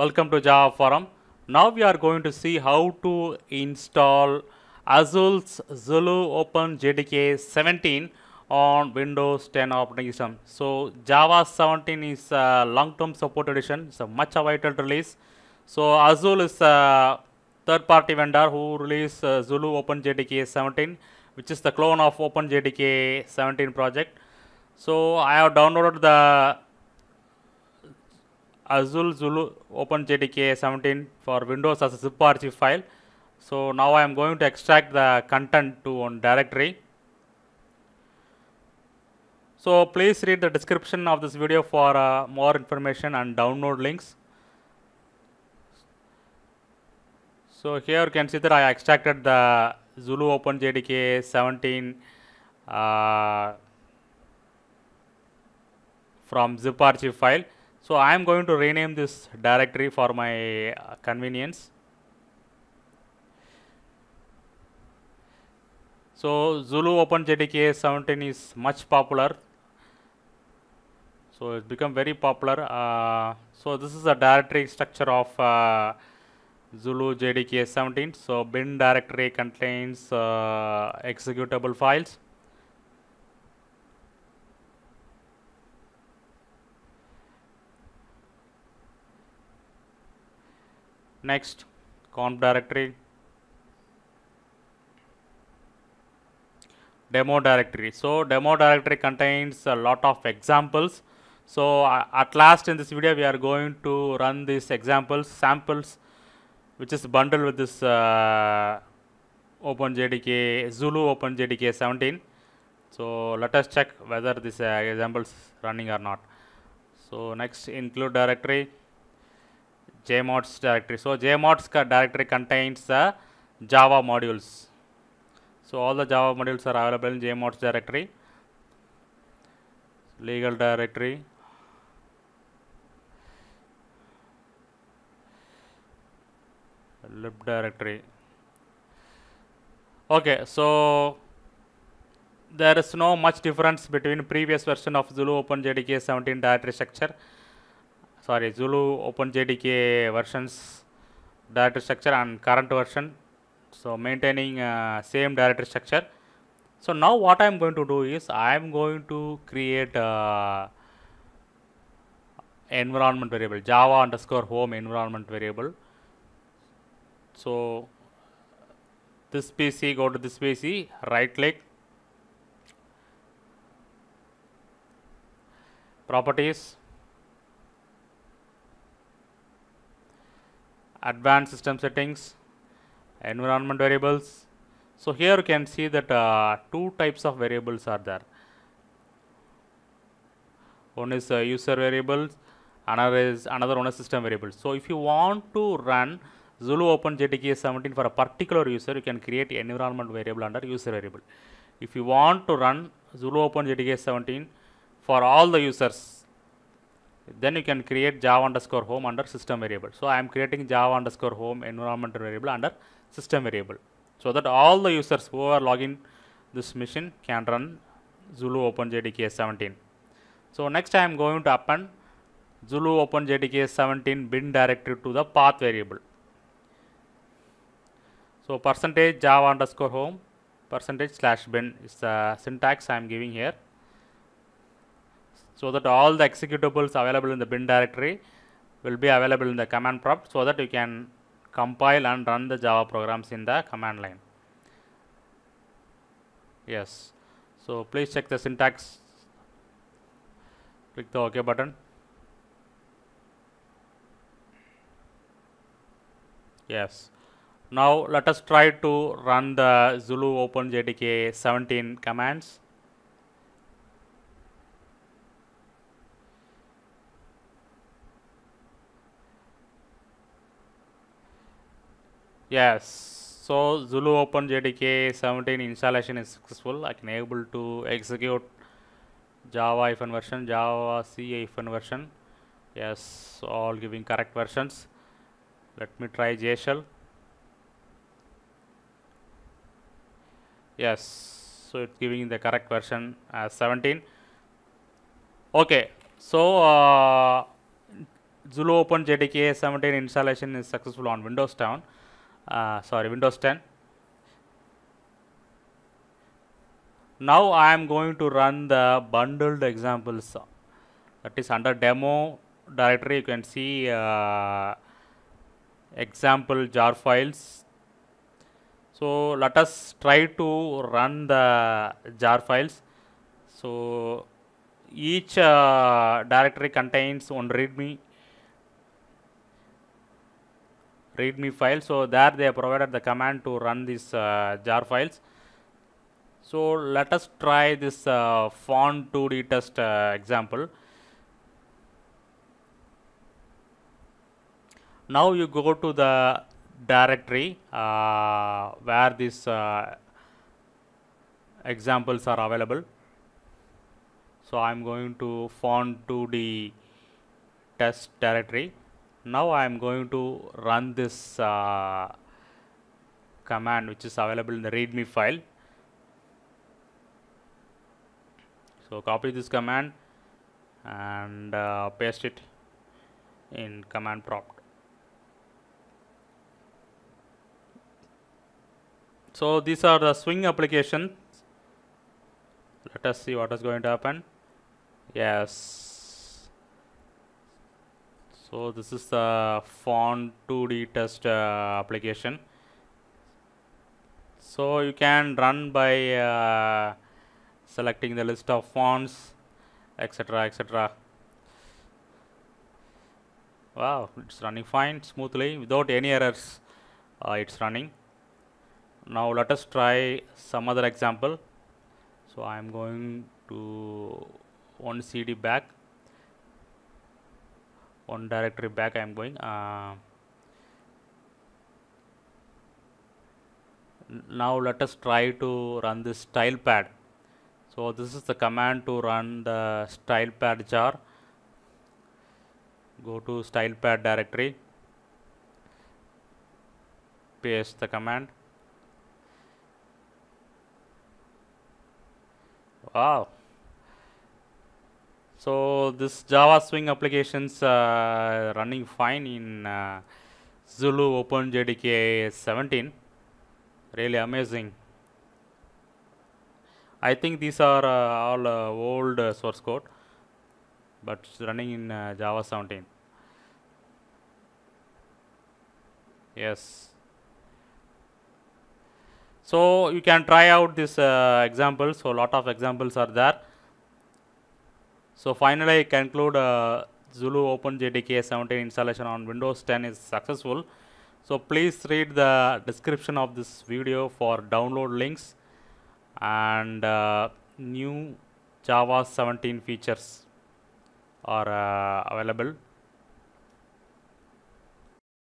Welcome to Java Forum. Now we are going to see how to install Azul's Zulu Open JDK 17 on Windows 10 operating system. So Java 17 is a long-term support edition. It's a much awaited release. So Azul is a third-party vendor who released uh, Zulu Open JDK 17, which is the clone of Open JDK 17 project. So I have downloaded the Azul Zulu OpenJDK 17 for Windows as a zip archive file. So now I am going to extract the content to one directory. So please read the description of this video for uh, more information and download links. So here you can see that I extracted the Zulu OpenJDK 17 uh, from archive file. So, I am going to rename this directory for my uh, convenience. So, Zulu OpenJDK 17 is much popular. So, it's become very popular. Uh, so, this is a directory structure of uh, Zulu JDK 17. So, bin directory contains uh, executable files. next conf directory demo directory so demo directory contains a lot of examples so uh, at last in this video we are going to run these examples samples which is bundled with this uh, OpenJDK Zulu OpenJDK 17 so let us check whether this uh, examples running or not so next include directory JMods directory. So, JMods directory contains the Java modules. So, all the Java modules are available in JMods directory, legal directory. lib directory okay so there is no much difference between previous version of zulu openjdk 17 directory structure sorry Zulu OpenJDK versions directory structure and current version. So maintaining uh, same directory structure. So now what I am going to do is I am going to create uh, environment variable java underscore home environment variable. So this PC go to this PC right click properties advanced system settings, environment variables. So here you can see that uh, two types of variables are there. One is uh, user variables, another is another one is system variables. So if you want to run Zulu Open JDK 17 for a particular user, you can create environment variable under user variable. If you want to run Zulu Open JDK 17 for all the users, then you can create java underscore home under system variable. So, I am creating java underscore home environment variable under system variable. So, that all the users who are logging this machine can run Zulu OpenJDK 17. So, next I am going to append Zulu OpenJDK 17 bin directory to the path variable. So, percentage java underscore home percentage slash bin is the syntax I am giving here so that all the executables available in the bin directory will be available in the command prompt so that you can compile and run the java programs in the command line yes so please check the syntax click the ok button yes now let us try to run the zulu open jdk 17 commands Yes, so Zulu Open JDK 17 installation is successful. I can able to execute Java if version, Java C if version. Yes, all giving correct versions. Let me try JShell. Yes, so it's giving the correct version as 17. Okay, so uh, Zulu Open JDK 17 installation is successful on Windows 10 uh, sorry Windows 10. Now I am going to run the bundled examples that is under demo directory you can see uh, example jar files. So let us try to run the jar files. So each uh, directory contains one readme readme file. So, there they have provided the command to run these uh, jar files. So, let us try this uh, font 2D test uh, example. Now, you go to the directory uh, where these uh, examples are available. So, I am going to font 2D test directory now I am going to run this uh, command which is available in the readme file so copy this command and uh, paste it in command prompt so these are the swing applications let us see what is going to happen yes so this is the font 2D test uh, application. So you can run by uh, selecting the list of fonts, etc., etc. Wow, it's running fine, smoothly, without any errors. Uh, it's running. Now let us try some other example. So I am going to 1 CD back one directory back I am going uh, now let us try to run this style pad so this is the command to run the style pad jar go to style pad directory paste the command wow so this Java Swing applications uh, running fine in uh, Zulu JDK 17. Really amazing. I think these are uh, all uh, old uh, source code, but running in uh, Java 17. Yes. So you can try out this example. So lot of examples are there so finally, I conclude uh, Zulu OpenJDK 17 installation on Windows 10 is successful. So please read the description of this video for download links and uh, new Java 17 features are uh, available.